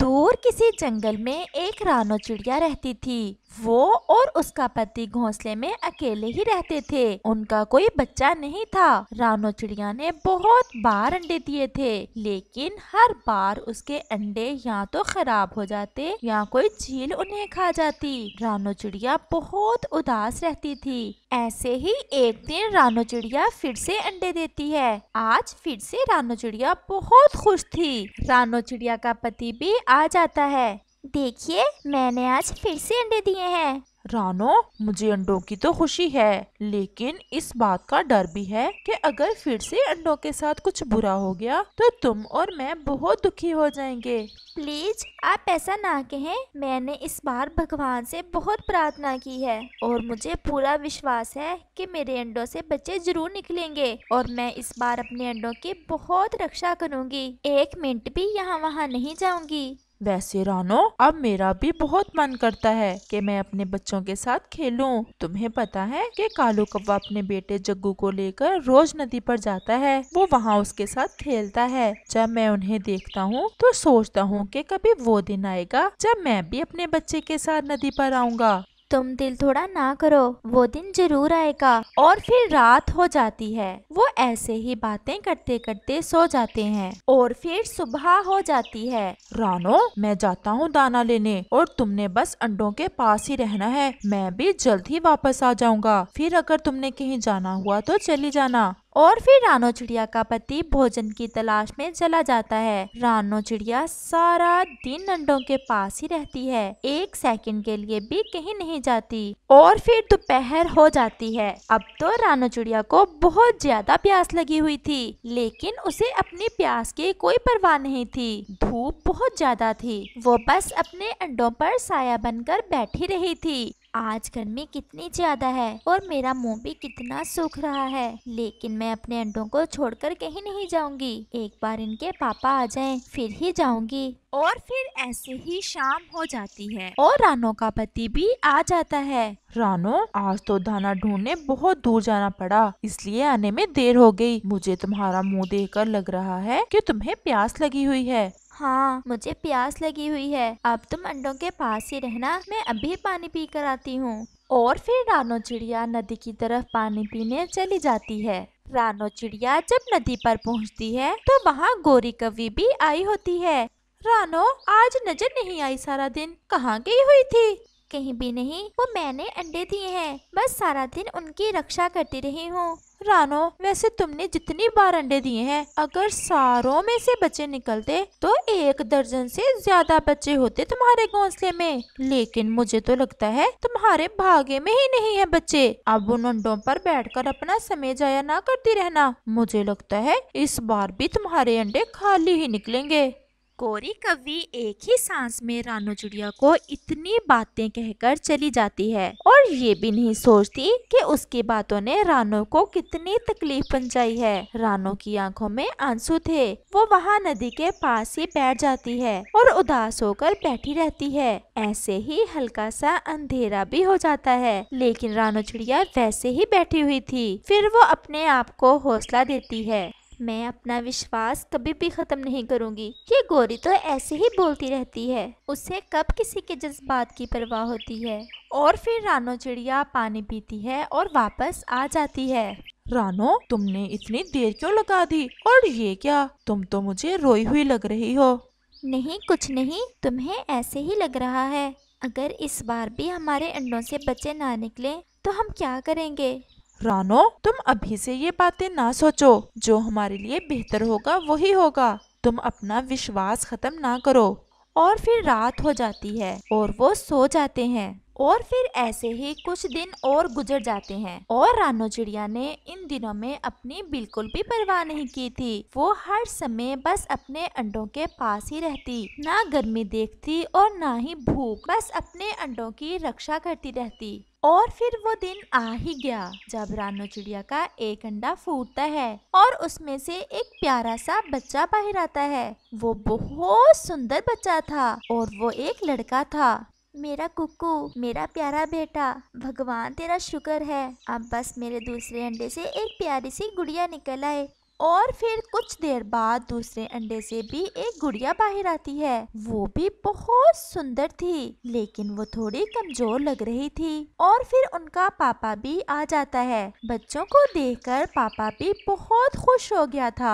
दूर किसी जंगल में एक रानो चिड़िया रहती थी वो और उसका पति घोंसले में अकेले ही रहते थे उनका कोई बच्चा नहीं था रानो चिड़िया ने बहुत बार अंडे दिए थे लेकिन हर बार उसके अंडे या तो खराब हो जाते या कोई झील उन्हें खा जाती रानो चिड़िया बहुत उदास रहती थी ऐसे ही एक दिन रानो चिड़िया फिर से अंडे देती है आज फिर से रानो चिड़िया बहुत खुश थी रानो चिड़िया का पति भी आ जाता है देखिए मैंने आज फिर से अंडे दिए हैं रानो मुझे अंडों की तो खुशी है लेकिन इस बात का डर भी है कि अगर फिर से अंडों के साथ कुछ बुरा हो गया तो तुम और मैं बहुत दुखी हो जाएंगे प्लीज आप ऐसा ना कहें मैंने इस बार भगवान से बहुत प्रार्थना की है और मुझे पूरा विश्वास है कि मेरे अंडों से बच्चे जरूर निकलेंगे और मैं इस बार अपने अंडों की बहुत रक्षा करूंगी एक मिनट भी यहाँ वहाँ नहीं जाऊंगी वैसे रानो अब मेरा भी बहुत मन करता है कि मैं अपने बच्चों के साथ खेलूं। तुम्हें पता है कि कालू कब्बा अपने बेटे जग्गू को लेकर रोज नदी पर जाता है वो वहाँ उसके साथ खेलता है जब मैं उन्हें देखता हूँ तो सोचता हूँ कि कभी वो दिन आएगा जब मैं भी अपने बच्चे के साथ नदी पर आऊंगा तुम दिल थोड़ा ना करो वो दिन जरूर आएगा और फिर रात हो जाती है वो ऐसे ही बातें करते करते सो जाते हैं और फिर सुबह हो जाती है रानो मैं जाता हूँ दाना लेने और तुमने बस अंडों के पास ही रहना है मैं भी जल्द ही वापस आ जाऊंगा फिर अगर तुमने कहीं जाना हुआ तो चली जाना और फिर रानो चिड़िया का पति भोजन की तलाश में चला जाता है रानो चिड़िया सारा दिन अंडों के पास ही रहती है एक सेकंड के लिए भी कहीं नहीं जाती और फिर दोपहर हो जाती है अब तो रानो चिड़िया को बहुत ज्यादा प्यास लगी हुई थी लेकिन उसे अपनी प्यास की कोई परवाह नहीं थी धूप बहुत ज्यादा थी वो बस अपने अंडों पर साया बनकर बैठी रही थी आज गर्मी कितनी ज्यादा है और मेरा मुंह भी कितना सूख रहा है लेकिन मैं अपने अंडों को छोड़कर कहीं नहीं जाऊंगी एक बार इनके पापा आ जाएं फिर ही जाऊंगी और फिर ऐसे ही शाम हो जाती है और रानो का पति भी आ जाता है रानो आज तो दाना ढूंढने बहुत दूर जाना पड़ा इसलिए आने में देर हो गई मुझे तुम्हारा मुंह देखकर लग रहा है कि तुम्हें प्यास लगी हुई है हाँ मुझे प्यास लगी हुई है अब तुम अंडों के पास ही रहना मैं अभी पानी पी कर आती हूँ और फिर रानो चिड़िया नदी की तरफ पानी पीने चली जाती है रानो चिड़िया जब नदी पर पहुँचती है तो वहाँ गोरी कवि भी आई होती है रानो आज नजर नहीं आई सारा दिन कहाँ गई हुई थी कहीं भी नहीं वो मैंने अंडे दिए हैं बस सारा दिन उनकी रक्षा करती रही हूँ रानो वैसे तुमने जितनी बार अंडे दिए हैं अगर सारों में से बच्चे निकलते तो एक दर्जन से ज्यादा बच्चे होते तुम्हारे घोंसले में लेकिन मुझे तो लगता है तुम्हारे भागे में ही नहीं है बच्चे अब उन अंडों पर बैठकर अपना समय जाया ना करती रहना मुझे लगता है इस बार भी तुम्हारे अंडे खाली ही निकलेंगे कोरी कवि एक ही सांस में रानो चिड़िया को इतनी बातें कहकर चली जाती है और ये भी नहीं सोचती कि उसकी बातों ने रानो को कितनी तकलीफ पहुंचाई है रानो की आंखों में आंसू थे वो वहाँ नदी के पास ही बैठ जाती है और उदास होकर बैठी रहती है ऐसे ही हल्का सा अंधेरा भी हो जाता है लेकिन रानो चिड़िया वैसे ही बैठी हुई थी फिर वो अपने आप को हौसला देती है मैं अपना विश्वास कभी भी ख़त्म नहीं करूँगी ये गोरी तो ऐसे ही बोलती रहती है उसे कब किसी के जज्बात की परवाह होती है और फिर रानो चिड़िया पानी पीती है और वापस आ जाती है रानो तुमने इतनी देर क्यों लगा दी और ये क्या तुम तो मुझे रोई हुई लग रही हो नहीं कुछ नहीं तुम्हें ऐसे ही लग रहा है अगर इस बार भी हमारे अंडों से बच्चे ना निकले तो हम क्या करेंगे रानो तुम अभी से ये बातें ना सोचो जो हमारे लिए बेहतर होगा वही होगा तुम अपना विश्वास खत्म ना करो और फिर रात हो जाती है और वो सो जाते हैं और फिर ऐसे ही कुछ दिन और गुजर जाते हैं और रानो चिड़िया ने इन दिनों में अपनी बिल्कुल भी परवाह नहीं की थी वो हर समय बस अपने अंडों के पास ही रहती ना गर्मी देखती और ना ही भूख बस अपने अंडों की रक्षा करती रहती और फिर वो दिन आ ही गया जब रानो चिड़िया का एक अंडा फूटता है और उसमें से एक प्यारा सा बच्चा बाहर आता है वो बहुत सुंदर बच्चा था और वो एक लड़का था मेरा कुकू मेरा प्यारा बेटा भगवान तेरा शुक्र है अब बस मेरे दूसरे अंडे से एक प्यारी सी गुड़िया निकल आए और फिर कुछ देर बाद दूसरे अंडे से भी एक गुड़िया बाहर आती है वो भी बहुत सुंदर थी लेकिन वो थोड़ी कमजोर लग रही थी और फिर उनका पापा भी आ जाता है बच्चों को देखकर पापा भी बहुत खुश हो गया था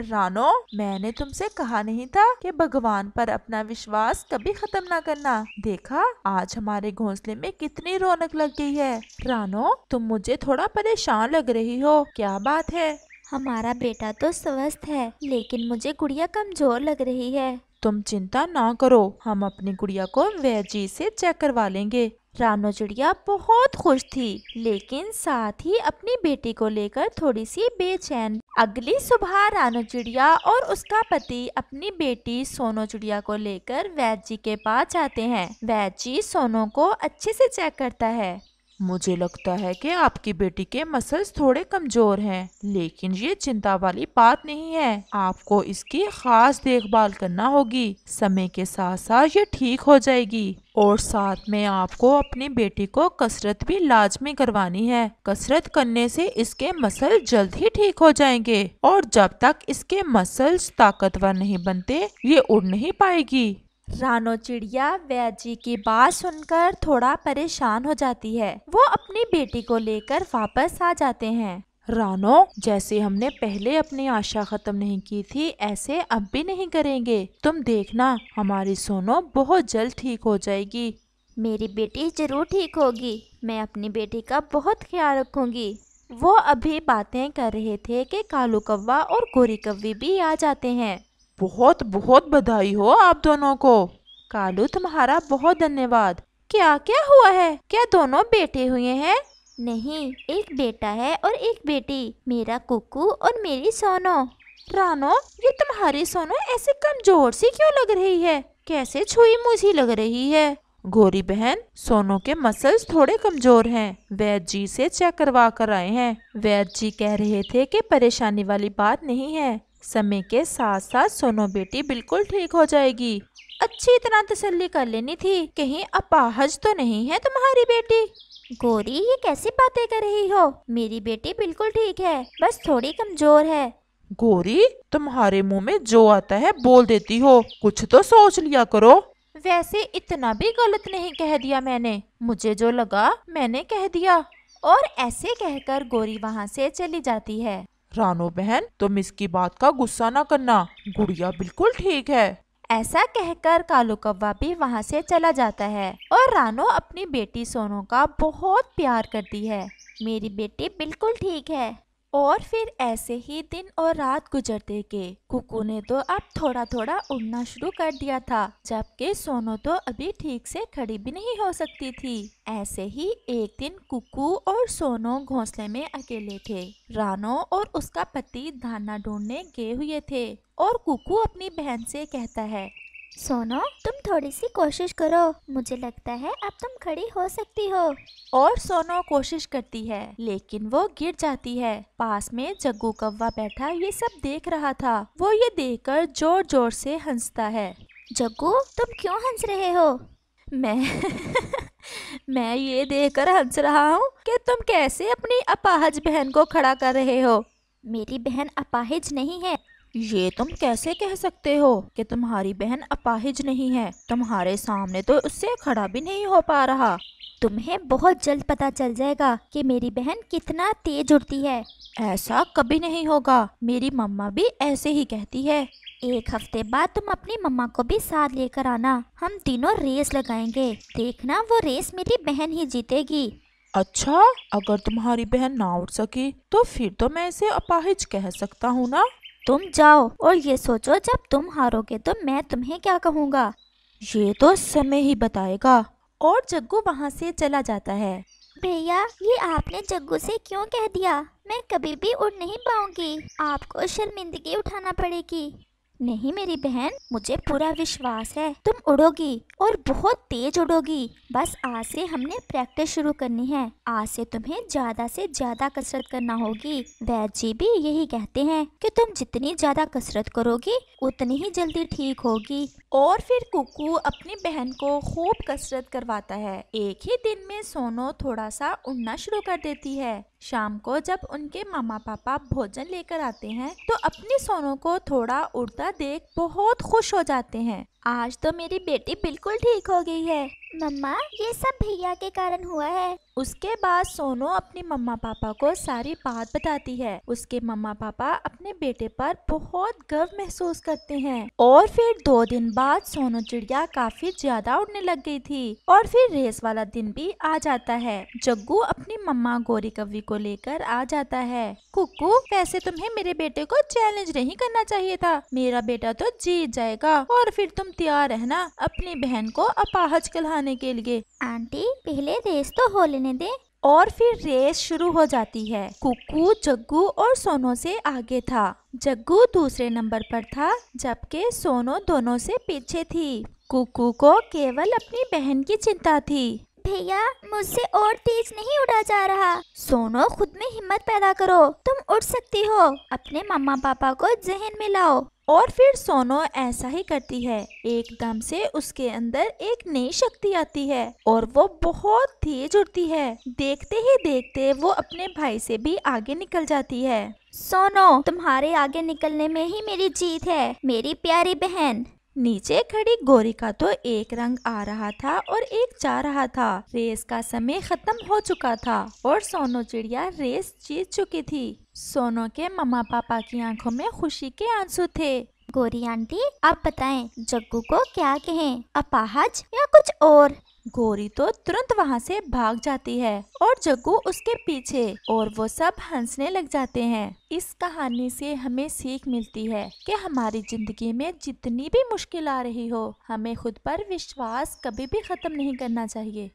रानो मैंने तुमसे कहा नहीं था कि भगवान पर अपना विश्वास कभी खत्म ना करना देखा आज हमारे घोंसले में कितनी रौनक लग गई है रानो तुम मुझे थोड़ा परेशान लग रही हो क्या बात है हमारा बेटा तो स्वस्थ है लेकिन मुझे गुड़िया कमजोर लग रही है तुम चिंता ना करो हम अपनी गुड़िया को वैजी से चेक करवा लेंगे रानो चिड़िया बहुत खुश थी लेकिन साथ ही अपनी बेटी को लेकर थोड़ी सी बेचैन अगली सुबह रानो चिड़िया और उसका पति अपनी बेटी सोनो चिड़िया को लेकर वैद जी के पास जाते हैं वैद जी सोनो को अच्छे से चेक करता है मुझे लगता है कि आपकी बेटी के मसल्स थोड़े कमजोर हैं, लेकिन ये चिंता वाली बात नहीं है आपको इसकी खास देखभाल करना होगी समय के साथ साथ ये ठीक हो जाएगी और साथ में आपको अपनी बेटी को कसरत भी लाजमी करवानी है कसरत करने से इसके मसल जल्द ही ठीक हो जाएंगे और जब तक इसके मसल्स ताकतवर नहीं बनते ये उड़ नहीं पाएगी रानो चिड़िया व्याजी की बात सुनकर थोड़ा परेशान हो जाती है वो अपनी बेटी को लेकर वापस आ जाते हैं रानो जैसे हमने पहले अपनी आशा खत्म नहीं की थी ऐसे अब भी नहीं करेंगे तुम देखना हमारी सोनो बहुत जल्द ठीक हो जाएगी मेरी बेटी जरूर ठीक होगी मैं अपनी बेटी का बहुत ख्याल रखूंगी वो अभी बातें कर रहे थे कि कालू कौवा और गोरी कौवी भी आ जाते हैं बहुत बहुत बधाई हो आप दोनों को कालू तुम्हारा बहुत धन्यवाद क्या क्या हुआ है क्या दोनों बेटे हुए हैं नहीं एक बेटा है और एक बेटी मेरा कुकू और मेरी सोनो रानो ये तुम्हारी सोनो ऐसे कमजोर सी क्यों लग रही है कैसे छुई मुझी लग रही है गोरी बहन सोनो के मसल्स थोड़े कमजोर हैं। वैद जी से चेक करवा कर आए हैं वैद जी कह रहे थे कि परेशानी वाली बात नहीं है समय के साथ साथ सोनो बेटी बिल्कुल ठीक हो जाएगी अच्छी इतना तसल्ली कर लेनी थी कहीं अपाहज तो नहीं है तुम्हारी बेटी गोरी ये कैसी बातें कर रही हो मेरी बेटी बिल्कुल ठीक है बस थोड़ी कमजोर है गोरी तुम्हारे मुंह में जो आता है बोल देती हो कुछ तो सोच लिया करो वैसे इतना भी गलत नहीं कह दिया मैंने मुझे जो लगा मैंने कह दिया और ऐसे कहकर गोरी वहाँ से चली जाती है रानो बहन तुम इसकी बात का गुस्सा न करना गुड़िया बिल्कुल ठीक है ऐसा कहकर कालू कौवा भी वहाँ से चला जाता है और रानो अपनी बेटी सोनू का बहुत प्यार करती है मेरी बेटी बिल्कुल ठीक है और फिर ऐसे ही दिन और रात गुजरते गए कुकू ने तो अब थोड़ा थोड़ा उड़ना शुरू कर दिया था जबकि सोनो तो अभी ठीक से खड़ी भी नहीं हो सकती थी ऐसे ही एक दिन कुकू और सोनो घोंसले में अकेले थे रानो और उसका पति धाना ढूंढने गए हुए थे और कुकू अपनी बहन से कहता है सोनो तुम थोड़ी सी कोशिश करो मुझे लगता है अब तुम खड़ी हो सकती हो और सोनो कोशिश करती है लेकिन वो गिर जाती है पास में जग्गू कौवा बैठा ये सब देख रहा था वो ये देखकर जोर जोर से हंसता है जग्गू तुम क्यों हंस रहे हो मैं मैं ये देखकर हंस रहा हूँ कि तुम कैसे अपनी अपाहज बहन को खड़ा कर रहे हो मेरी बहन अपाहिज नहीं है ये तुम कैसे कह सकते हो कि तुम्हारी बहन अपाहिज नहीं है तुम्हारे सामने तो उससे खड़ा भी नहीं हो पा रहा तुम्हें बहुत जल्द पता चल जाएगा कि मेरी बहन कितना तेज उड़ती है ऐसा कभी नहीं होगा मेरी मम्मा भी ऐसे ही कहती है एक हफ्ते बाद तुम अपनी मम्मा को भी साथ लेकर आना हम तीनों रेस लगाएंगे देखना वो रेस मेरी बहन ही जीतेगी अच्छा अगर तुम्हारी बहन ना उड़ सकी तो फिर तो मैं इसे अपाहिज कह सकता हूँ ना तुम जाओ और ये सोचो जब तुम हारोगे तो मैं तुम्हें क्या कहूँगा ये तो समय ही बताएगा और जग्गू वहाँ से चला जाता है भैया ये आपने जग्गू से क्यों कह दिया मैं कभी भी उड़ नहीं पाऊंगी आपको शर्मिंदगी उठाना पड़ेगी नहीं मेरी बहन मुझे पूरा विश्वास है तुम उड़ोगी और बहुत तेज उड़ोगी बस आज से हमने प्रैक्टिस शुरू करनी है आज से तुम्हें ज्यादा से ज्यादा कसरत करना होगी वैद जी भी यही कहते हैं कि तुम जितनी ज्यादा कसरत करोगी उतनी ही जल्दी ठीक होगी और फिर कुकू अपनी बहन को खूब कसरत करवाता है एक ही दिन में सोनो थोड़ा सा उड़ना शुरू कर देती है शाम को जब उनके मामा पापा भोजन लेकर आते हैं तो अपनी सोनों को थोड़ा उड़ता देख बहुत खुश हो जाते हैं आज तो मेरी बेटी बिल्कुल ठीक हो गई है मम्मा ये सब भैया के कारण हुआ है उसके बाद सोनू अपने मम्मा पापा को सारी बात बताती है उसके मम्मा पापा अपने बेटे पर बहुत गर्व महसूस करते हैं और फिर दो दिन बाद सोनू चिड़िया काफी ज्यादा उड़ने लग गई थी और फिर रेस वाला दिन भी आ जाता है जग्गू अपनी मम्मा गोरी कवि को लेकर आ जाता है कुकू वैसे तुम्हें मेरे बेटे को चैलेंज नहीं करना चाहिए था मेरा बेटा तो जीत जाएगा और फिर तुम तैयार रहना अपनी बहन को अपाहज कहलाने के लिए आंटी पहले रेस तो हो रहने दे और फिर रेस शुरू हो जाती है कुकू जग्गू और सोनो से आगे था जग्गू दूसरे नंबर पर था जबकि सोनो दोनों से पीछे थी कुकू को केवल अपनी बहन की चिंता थी भैया मुझसे और तेज नहीं उड़ा जा रहा सोनो खुद में हिम्मत पैदा करो तुम उड़ सकती हो अपने मम्मा पापा को जहन में लाओ और फिर सोनो ऐसा ही करती है एकदम से उसके अंदर एक नई शक्ति आती है और वो बहुत तेज उड़ती है देखते ही देखते वो अपने भाई से भी आगे निकल जाती है सोनो तुम्हारे आगे निकलने में ही मेरी जीत है मेरी प्यारी बहन नीचे खड़ी गोरी का तो एक रंग आ रहा था और एक जा रहा था रेस का समय खत्म हो चुका था और सोनो चिड़िया रेस जीत चुकी थी सोनो के मम्मा पापा की आंखों में खुशी के आंसू थे गोरी आंटी आप बताएं जग्गू को क्या कहें अपाहज या कुछ और गोरी तो तुरंत वहाँ से भाग जाती है और जग्गू उसके पीछे और वो सब हंसने लग जाते हैं इस कहानी से हमें सीख मिलती है कि हमारी जिंदगी में जितनी भी मुश्किल आ रही हो हमें खुद पर विश्वास कभी भी खत्म नहीं करना चाहिए